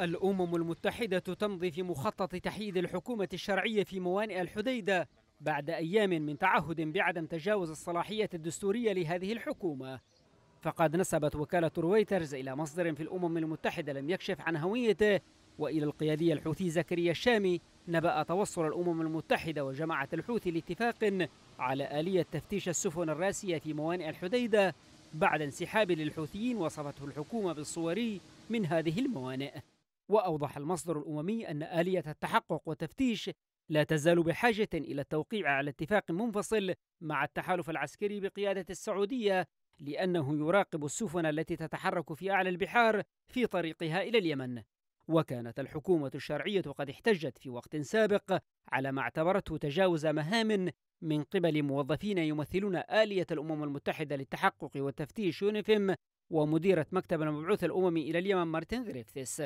الأمم المتحدة تمضي في مخطط تحييد الحكومة الشرعية في موانئ الحديدة بعد أيام من تعهد بعدم تجاوز الصلاحية الدستورية لهذه الحكومة فقد نسبت وكالة رويترز إلى مصدر في الأمم المتحدة لم يكشف عن هويته وإلى القيادي الحوثي زكريا الشامي نبأ توصل الأمم المتحدة وجماعة الحوثي لاتفاق على آلية تفتيش السفن الراسية في موانئ الحديدة بعد انسحاب للحوثيين وصفته الحكومة بالصوري من هذه الموانئ وأوضح المصدر الأممي أن آلية التحقق والتفتيش لا تزال بحاجة إلى التوقيع على اتفاق منفصل مع التحالف العسكري بقيادة السعودية لأنه يراقب السفن التي تتحرك في أعلى البحار في طريقها إلى اليمن وكانت الحكومة الشرعية قد احتجت في وقت سابق على ما اعتبرته تجاوز مهام من قبل موظفين يمثلون آلية الأمم المتحدة للتحقق والتفتيش يونيفيم ومديرة مكتب المبعوث الأممي إلى اليمن مارتن غريفثس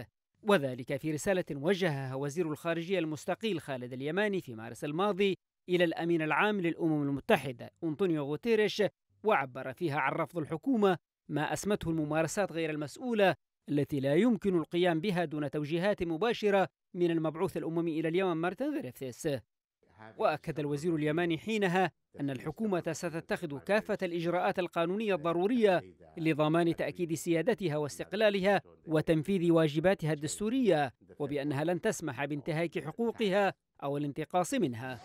وذلك في رسالة وجهها وزير الخارجية المستقيل خالد اليماني في مارس الماضي إلى الأمين العام للأمم المتحدة أنطونيو غوتيريش وعبر فيها عن رفض الحكومة ما أسمته الممارسات غير المسؤولة التي لا يمكن القيام بها دون توجيهات مباشرة من المبعوث الأممي إلى اليمن مارتن غريفيس وأكد الوزير اليماني حينها أن الحكومة ستتخذ كافة الإجراءات القانونية الضرورية لضمان تأكيد سيادتها واستقلالها وتنفيذ واجباتها الدستورية وبأنها لن تسمح بانتهاك حقوقها أو الانتقاص منها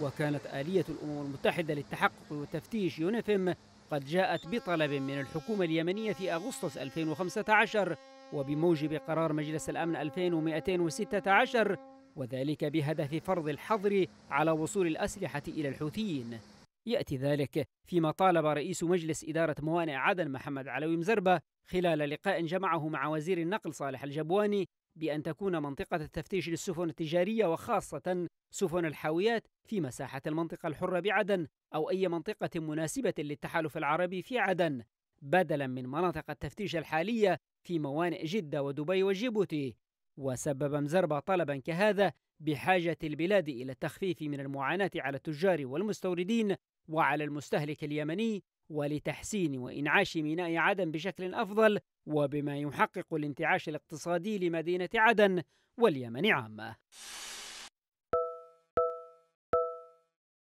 وكانت آلية الأمم المتحدة للتحقق والتفتيش يونيفم قد جاءت بطلب من الحكومة اليمنية في أغسطس 2015 وبموجب قرار مجلس الأمن 2216 وذلك بهدف فرض الحظر على وصول الأسلحة إلى الحوثيين يأتي ذلك فيما طالب رئيس مجلس إدارة موانئ عدن محمد علوي مزربة خلال لقاء جمعه مع وزير النقل صالح الجبواني بأن تكون منطقة التفتيش للسفن التجارية وخاصة سفن الحاويات في مساحة المنطقة الحرة بعدن أو أي منطقة مناسبة للتحالف العربي في عدن بدلا من مناطق التفتيش الحالية في موانئ جدة ودبي وجيبوتي وسبب مزربة طلبا كهذا بحاجة البلاد إلى التخفيف من المعاناة على التجار والمستوردين وعلى المستهلك اليمني ولتحسين وإنعاش ميناء عدن بشكل أفضل وبما يحقق الانتعاش الاقتصادي لمدينة عدن واليمن عامة